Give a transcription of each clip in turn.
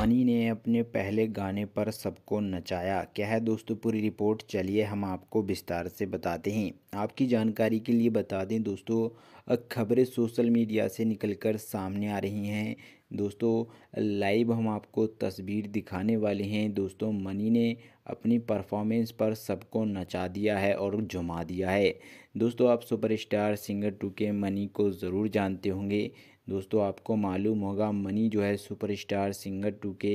money ने अपने पहले गाने पर सबको नचाया क्या है दोस्तों पूरी रिपोर्ट चलिए हम आपको विस्तार से बताते हैं आपकी जानकारी के लिए बता दें दोस्तों खबरें सोशल मीडिया से निकलकर सामने आ रही हैं दोस्तों लाइव हम आपको तस्वीर दिखाने वाले हैं दोस्तों मनी ने अपनी परफॉर्मेंस पर सबको नचा दिया है और जमा दिया है दोस्तों आप सुपरस्टार सिंगर टू के मनी को ज़रूर जानते होंगे दोस्तों आपको मालूम होगा मनी जो है सुपरस्टार सिंगर टू के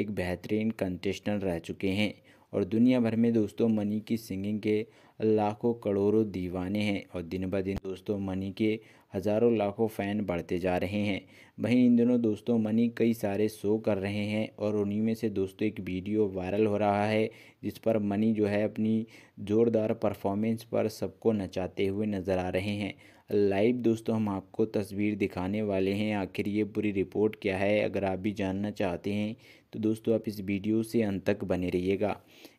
एक बेहतरीन कंटेस्टेंट रह चुके हैं और दुनिया भर में दोस्तों मनी की सिंगिंग के लाखों करोड़ों दीवाने हैं और दिन ब दिन दोस्तों मनी के हज़ारों लाखों फ़ैन बढ़ते जा रहे हैं वहीं इन दिनों दोस्तों मनी कई सारे शो कर रहे हैं और उन्हीं में से दोस्तों एक वीडियो वायरल हो रहा है जिस पर मनी जो है अपनी ज़ोरदार परफॉर्मेंस पर सबको नचाते हुए नज़र आ रहे हैं लाइव दोस्तों हम आपको तस्वीर दिखाने वाले हैं आखिर ये पूरी रिपोर्ट क्या है अगर आप भी जानना चाहते हैं तो दोस्तों आप इस वीडियो से अंत तक बने रहिएगा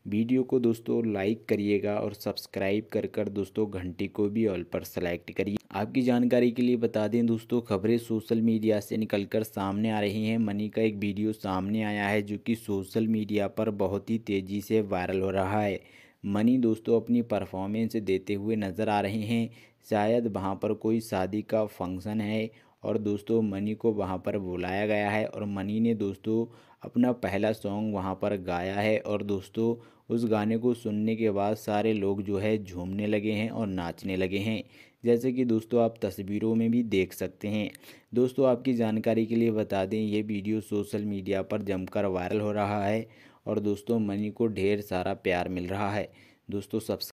वीडियो को दोस्तों लाइक करिएगा और सब्सक्राइब कर कर दोस्तों घंटी को भी ऑल पर सेलेक्ट करिए आपकी जानकारी के लिए बता दें दोस्तों खबरें सोशल मीडिया से निकलकर सामने आ रही हैं मनी का एक वीडियो सामने आया है जो कि सोशल मीडिया पर बहुत ही तेज़ी से वायरल हो रहा है मनी दोस्तों अपनी परफॉर्मेंस देते हुए नज़र आ रहे हैं शायद वहाँ पर कोई शादी का फंक्शन है और दोस्तों मनी को वहाँ पर बुलाया गया है और मनी ने दोस्तों अपना पहला सॉन्ग वहाँ पर गाया है और दोस्तों उस गाने को सुनने के बाद सारे लोग जो है झूमने लगे हैं और नाचने लगे हैं जैसे कि दोस्तों आप तस्वीरों में भी देख सकते हैं दोस्तों आपकी जानकारी के लिए बता दें ये वीडियो सोशल मीडिया पर जमकर वायरल हो रहा है और दोस्तों मनी को ढेर सारा प्यार मिल रहा है दोस्तों सब्स